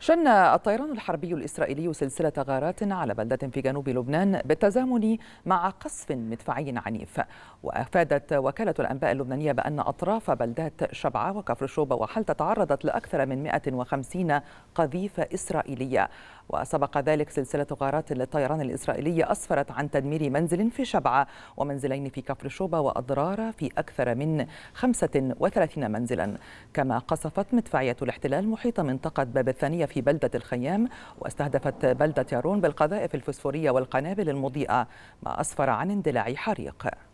شن الطيران الحربي الإسرائيلي سلسلة غارات على بلدة في جنوب لبنان بالتزامن مع قصف مدفعي عنيف وأفادت وكالة الأنباء اللبنانية بأن أطراف بلدات شبعة وكفر شوبة وحلة تعرضت لأكثر من 150 قذيفة إسرائيلية وسبق ذلك سلسلة غارات للطيران الإسرائيلي أسفرت عن تدمير منزل في شبعة ومنزلين في كفر شوبة وأضرار في أكثر من 35 منزلا كما قصفت مدفعية الاحتلال محيط منطقة باب الثانية في بلدة الخيام واستهدفت بلدة يارون بالقذائف الفسفورية والقنابل المضيئة ما أسفر عن اندلاع حريق